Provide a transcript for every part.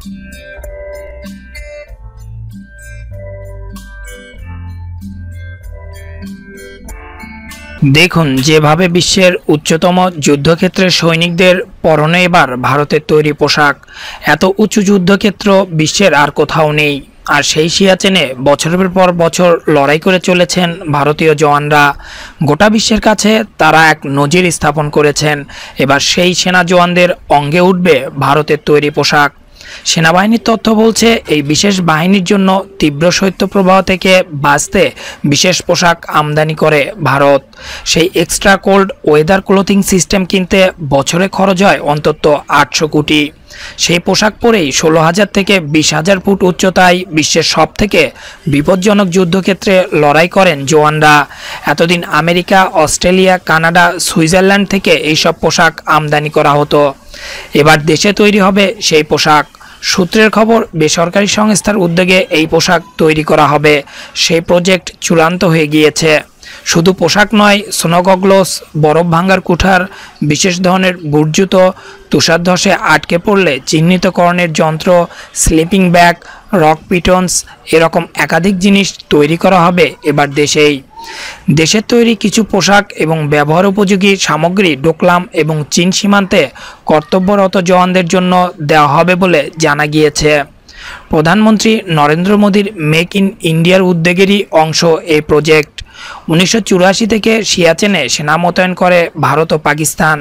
দেখুন যেভাবে বিশ্বের উচ্চতম যুদ্ধক্ষেত্রের সৈনিকদের পরনে এবার ভারতের তৈরি পোশাক এত উঁচু যুদ্ধক্ষেত্র বিশ্বের আর কোথাও নেই আর সেই সিয়াচেনে বছরের পর বছর লড়াই করে চলেছেন ভারতীয় জওয়ানরা গোটা বিশ্বের কাছে তারা এক নজির স্থাপন করেছেন এবার সেই সেনা জওয়ানদের অঙ্গে উঠবে ভারতের তৈরি পোশাক সেনাবাহিনীর তথ্য বলছে এই বিশেষ বাহিনীর জন্য তীব্র শৈত্যপ্রবাহ থেকে বাঁচতে বিশেষ পোশাক আমদানি করে ভারত সেই extra cold weather clothing system কিনতে বছরে খরচ হয় অন্তত আটশো কোটি সেই পোশাক পরেই ষোলো হাজার থেকে বিশ হাজার ফুট উচ্চতায় বিশ্বের সব থেকে বিপজ্জনক যুদ্ধক্ষেত্রে লড়াই করেন জোয়ানরা এতদিন আমেরিকা অস্ট্রেলিয়া কানাডা সুইজারল্যান্ড থেকে এইসব পোশাক আমদানি করা হতো এবার দেশে তৈরি হবে সেই পোশাক সূত্রের খবর বেসরকারি সংস্থার উদ্যোগে এই পোশাক তৈরি করা হবে সেই প্রজেক্ট চূড়ান্ত হয়ে গিয়েছে শুধু পোশাক নয় স্নোগগলস বরফ ভাঙ্গার কুঠার বিশেষ ধরনের বুটজুতো তুষারধসে আটকে পড়লে চিহ্নিতকরণের যন্ত্র স্লিপিং ব্যাগ রক পিটনস এরকম একাধিক জিনিস তৈরি করা হবে এবার দেশেই দেশের তৈরি কিছু পোশাক এবং ব্যবহার উপযোগী সামগ্রী ডোকলাম এবং চীন সীমান্তে কর্তব্যরত জওয়ানদের জন্য দেওয়া হবে বলে জানা গিয়েছে প্রধানমন্ত্রী নরেন্দ্র মোদীর মেক ইন ইন্ডিয়ার উদ্যোগেরই অংশ এই প্রজেক্ট উনিশশো থেকে সিয়াচেনে সেনা মোতায়েন করে ভারত ও পাকিস্তান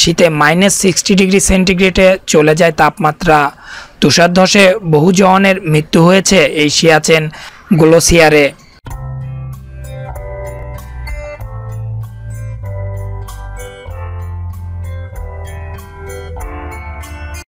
শীতে মাইনাস সিক্সটি ডিগ্রি সেন্টিগ্রেডে চলে যায় তাপমাত্রা তুষারধসে বহু জওয়ানের মৃত্যু হয়েছে এই সিয়াচেন গ্লোসিয়ারে